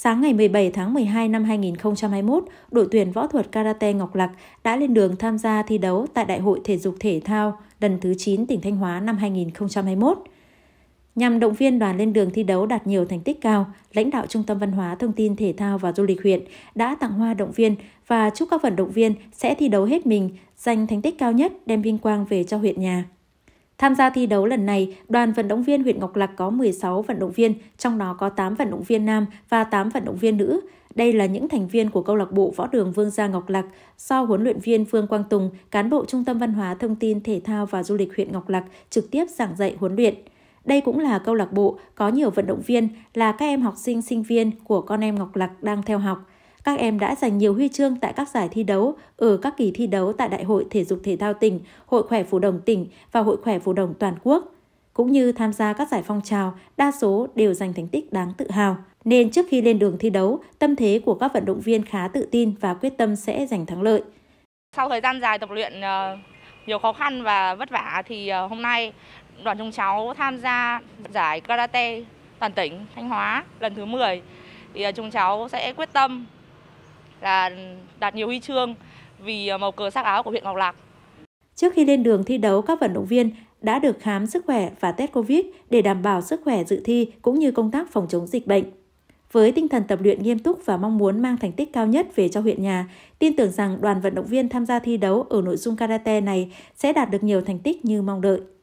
Sáng ngày 17 tháng 12 năm 2021, đội tuyển võ thuật Karate Ngọc Lạc đã lên đường tham gia thi đấu tại Đại hội Thể dục Thể thao lần thứ 9 tỉnh Thanh Hóa năm 2021. Nhằm động viên đoàn lên đường thi đấu đạt nhiều thành tích cao, lãnh đạo Trung tâm Văn hóa Thông tin Thể thao và Du lịch huyện đã tặng hoa động viên và chúc các vận động viên sẽ thi đấu hết mình, giành thành tích cao nhất đem vinh quang về cho huyện nhà. Tham gia thi đấu lần này, đoàn vận động viên huyện Ngọc Lặc có 16 vận động viên, trong đó có 8 vận động viên nam và 8 vận động viên nữ. Đây là những thành viên của câu lạc bộ võ đường Vương Gia Ngọc Lặc do huấn luyện viên Phương Quang Tùng, cán bộ Trung tâm Văn hóa Thông tin Thể thao và Du lịch huyện Ngọc Lặc trực tiếp giảng dạy huấn luyện. Đây cũng là câu lạc bộ có nhiều vận động viên là các em học sinh sinh viên của con em Ngọc Lặc đang theo học. Các em đã giành nhiều huy chương tại các giải thi đấu, ở các kỳ thi đấu tại Đại hội Thể dục Thể thao tỉnh, Hội khỏe phù đồng tỉnh và Hội khỏe phù đồng toàn quốc. Cũng như tham gia các giải phong trào, đa số đều giành thành tích đáng tự hào. Nên trước khi lên đường thi đấu, tâm thế của các vận động viên khá tự tin và quyết tâm sẽ giành thắng lợi. Sau thời gian dài tập luyện ờ, nhiều khó khăn và vất vả thì ờ, hôm nay đoàn chúng cháu tham gia giải karate toàn tỉnh Thanh Hóa lần thứ 10 thì ờ, chúng cháu sẽ quyết tâm là đạt nhiều huy chương vì à, màu cờ sắc áo của huyện Ngọc Lạc. Trước khi lên đường thi đấu, các vận động viên đã được khám sức khỏe và test COVID để đảm bảo sức khỏe dự thi cũng như công tác phòng chống dịch bệnh. Với tinh thần tập luyện nghiêm túc và mong muốn mang thành tích cao nhất về cho huyện nhà, tin tưởng rằng đoàn vận động viên tham gia thi đấu ở nội dung karate này sẽ đạt được nhiều thành tích như mong đợi.